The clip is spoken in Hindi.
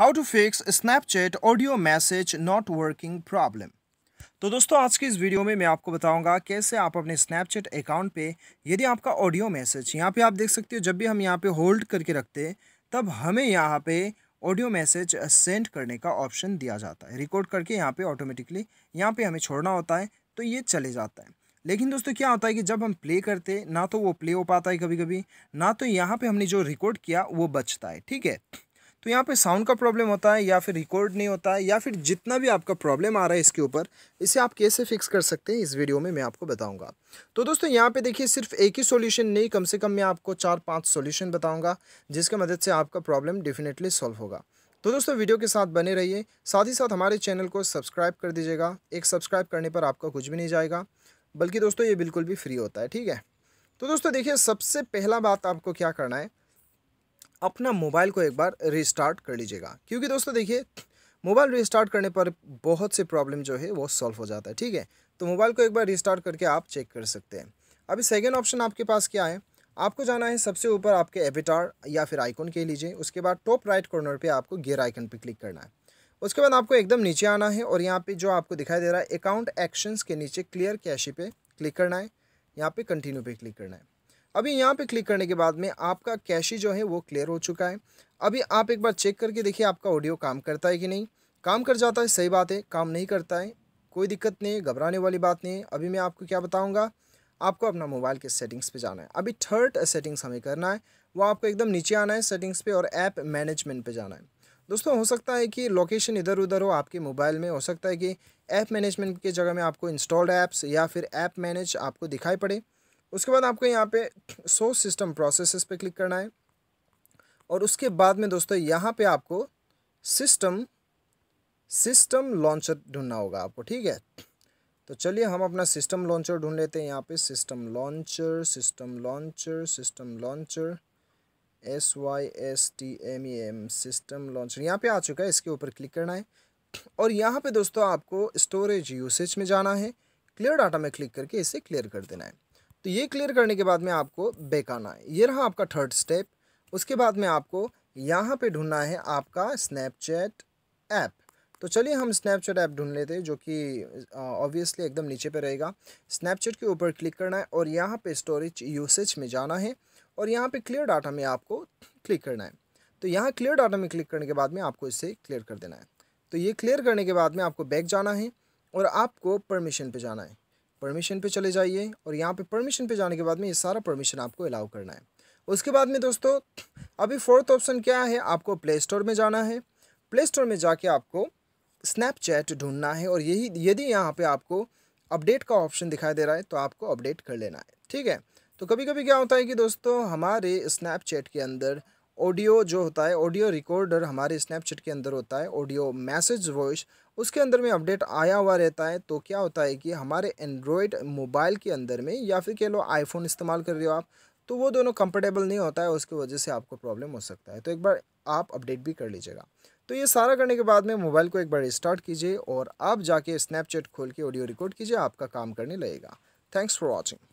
how to fix Snapchat audio message not working problem तो दोस्तों आज की इस वीडियो में मैं आपको बताऊंगा कैसे आप अपने स्नैपचैट अकाउंट पे यदि आपका ऑडियो मैसेज यहाँ पे आप देख सकते हो जब भी हम यहाँ पे होल्ड करके रखते तब हमें यहाँ पे ऑडियो मैसेज सेंड करने का ऑप्शन दिया जाता है रिकॉर्ड करके यहाँ पे ऑटोमेटिकली यहाँ पे हमें छोड़ना होता है तो ये चले जाता है लेकिन दोस्तों क्या होता है कि जब हम प्ले करते ना तो वो प्ले हो पाता है कभी कभी ना तो यहाँ पे हमने जो रिकॉर्ड किया वो बचता है ठीक है तो यहाँ पे साउंड का प्रॉब्लम होता है या फिर रिकॉर्ड नहीं होता है या फिर जितना भी आपका प्रॉब्लम आ रहा है इसके ऊपर इसे आप कैसे फिक्स कर सकते हैं इस वीडियो में मैं आपको बताऊंगा तो दोस्तों यहाँ पे देखिए सिर्फ एक ही सॉल्यूशन नहीं कम से कम मैं आपको चार पांच सॉल्यूशन बताऊँगा जिसकी मदद से आपका प्रॉब्लम डेफिनेटली सॉल्व होगा तो दोस्तों वीडियो के साथ बने रहिए साथ ही साथ हमारे चैनल को सब्सक्राइब कर दीजिएगा एक सब्सक्राइब करने पर आपका कुछ भी नहीं जाएगा बल्कि दोस्तों ये बिल्कुल भी फ्री होता है ठीक है तो दोस्तों देखिए सबसे पहला बात आपको क्या करना है अपना मोबाइल को एक बार रिस्टार्ट कर लीजिएगा क्योंकि दोस्तों देखिए मोबाइल रिस्टार्ट करने पर बहुत से प्रॉब्लम जो है वो सॉल्व हो जाता है ठीक है तो मोबाइल को एक बार रिस्टार्ट करके आप चेक कर सकते हैं अभी सेकेंड ऑप्शन आपके पास क्या है आपको जाना है सबसे ऊपर आपके एविटार या फिर आइकॉन के लीजिए उसके बाद टॉप राइट कॉर्नर पे आपको गियर आइकन पे क्लिक करना है उसके बाद आपको एकदम नीचे आना है और यहाँ पे जो आपको दिखाई दे रहा है अकाउंट एक्शंस के नीचे क्लियर कैशी पे क्लिक करना है यहाँ पे कंटिन्यू पे क्लिक करना है अभी यहाँ पे क्लिक करने के बाद में आपका कैशी जो है वो क्लियर हो चुका है अभी आप एक बार चेक करके देखिए आपका ऑडियो काम करता है कि नहीं काम कर जाता है सही बात है काम नहीं करता है कोई दिक्कत नहीं है घबराने वाली बात नहीं है अभी मैं आपको क्या बताऊँगा आपको अपना मोबाइल के सेटिंग्स पर जाना है अभी थर्ड सेटिंग्स हमें करना है वो आपको एकदम नीचे आना है सेटिंग्स पर और ऐप मैनेजमेंट पर जाना है दोस्तों हो सकता है कि लोकेशन इधर उधर हो आपके मोबाइल में हो सकता है कि ऐप मैनेजमेंट के जगह में आपको इंस्टॉल्ड ऐप्स या फिर ऐप मैनेज आपको दिखाई पड़े उसके बाद आपको यहाँ पे सो सिस्टम प्रोसेसेस पे क्लिक करना है और उसके बाद में दोस्तों यहाँ पे आपको सिस्टम सिस्टम लॉन्चर ढूंढना होगा आपको ठीक है तो चलिए हम अपना सिस्टम लॉन्चर ढूंढ लेते हैं यहाँ पे system launcher system launcher system launcher S Y S T M E M system launcher यहाँ पे आ चुका है इसके ऊपर क्लिक करना है और यहाँ पे दोस्तों आपको स्टोरेज यूसेज में जाना है क्लियर डाटा में क्लिक करके इसे क्लियर कर देना है तो ये क्लियर करने के बाद में आपको बैक आना है ये रहा आपका थर्ड स्टेप उसके बाद में आपको यहाँ पे ढूंढना है आपका स्नैपचैट ऐप तो चलिए हम स्नैपचैट ऐप ढूंढ लेते हैं जो कि ऑब्वियसली एकदम नीचे पे रहेगा स्नैपचैट के ऊपर क्लिक करना है और यहाँ पे स्टोरेज यूसेज में जाना है और यहाँ पे क्लियर डाटा में आपको क्लिक करना है तो यहाँ क्लियर डाटा में क्लिक करने के बाद में आपको इसे क्लियर कर देना है तो ये क्लियर करने के बाद में आपको बैक जाना है और आपको परमिशन पर जाना है परमिशन पे चले जाइए और यहाँ पे परमिशन पे जाने के बाद में ये सारा परमिशन आपको अलाउ करना है उसके बाद में दोस्तों अभी फोर्थ ऑप्शन क्या है आपको प्ले स्टोर में जाना है प्ले स्टोर में जाके आपको स्नैपचैट ढूंढना है और यही यदि यहाँ पे आपको अपडेट का ऑप्शन दिखाई दे रहा है तो आपको अपडेट कर लेना है ठीक है तो कभी कभी क्या होता है कि दोस्तों हमारे स्नैपचैट के अंदर ऑडियो जो होता है ऑडियो रिकॉर्डर हमारे स्नैपचैट के अंदर होता है ऑडियो मैसेज वॉइस उसके अंदर में अपडेट आया हुआ रहता है तो क्या होता है कि हमारे एंड्रॉयड मोबाइल के अंदर में या फिर कह लो आईफोन इस्तेमाल कर रहे हो आप तो वो दोनों कंफर्टेबल नहीं होता है उसकी वजह से आपको प्रॉब्लम हो सकता है तो एक बार आप अपडेट भी कर लीजिएगा तो ये सारा करने के बाद में मोबाइल को एक बार स्टार्ट कीजिए और आप जाके स्नैपचैट खोल के ऑडियो रिकॉर्ड कीजिए आपका काम करने लगेगा थैंक्स फॉर वॉचिंग